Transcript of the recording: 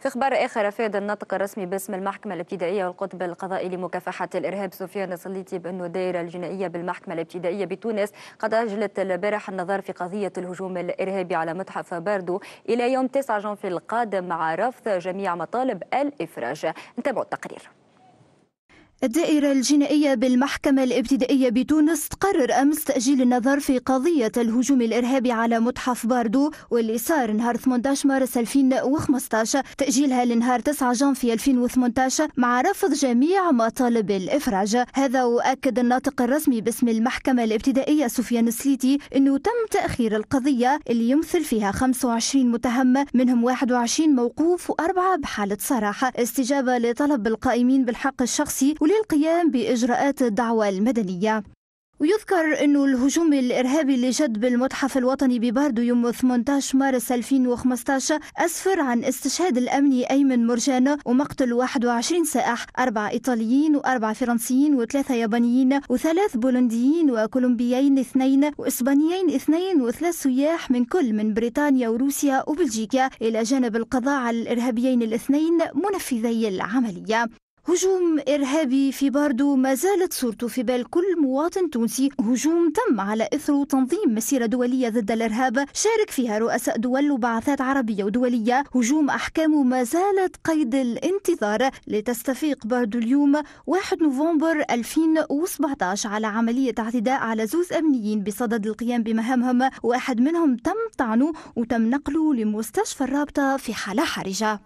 في خبر آخر أفاد الناطق الرسمي باسم المحكمة الابتدائية والقطب القضائي لمكافحة الإرهاب سفيان صليتي بانه الدائرة الجنائية بالمحكمة الابتدائية بتونس قد أجلت البارح النظر في قضية الهجوم الإرهابي على متحف باردو إلى يوم 9 جانفي القادم مع رفض جميع مطالب الإفراج نتابعوا التقرير الدائرة الجنائية بالمحكمة الابتدائية بتونس تقرر أمس تأجيل النظر في قضية الهجوم الإرهابي على متحف باردو واللي صار نهار 18 مارس 2015 تأجيلها لنهار 9 جانفي 2018 مع رفض جميع مطالب الإفراج هذا وأكد الناطق الرسمي باسم المحكمة الابتدائية سفيان السليتي أنه تم تأخير القضية اللي يمثل فيها 25 متهم منهم 21 موقوف وأربعة بحالة صراحة استجابة لطلب القائمين بالحق الشخصي وللقيام بإجراءات الدعوة المدنية ويذكر أن الهجوم الإرهابي اللي جد بالمتحف الوطني بباردو يوم 18 مارس 2015 أسفر عن استشهاد الأمني أيمن مرجانة ومقتل 21 سائح أربعة إيطاليين وأربعة فرنسيين وثلاثة يابانيين وثلاث بولنديين وكولومبيين اثنين وإسبانيين اثنين وثلاث سياح من كل من بريطانيا وروسيا وبلجيكا إلى جانب القضاء على الإرهابيين الاثنين منفذي العملية هجوم إرهابي في باردو ما زالت صورته في بال كل مواطن تونسي هجوم تم على إثره تنظيم مسيرة دولية ضد الإرهاب شارك فيها رؤساء دول وبعثات عربية ودولية هجوم أحكامه ما زالت قيد الانتظار لتستفيق باردو اليوم 1 نوفمبر 2017 على عملية اعتداء على زوز أمنيين بصدد القيام بمهامهم وأحد منهم تم طعنه وتم نقله لمستشفى الرابطة في حالة حرجة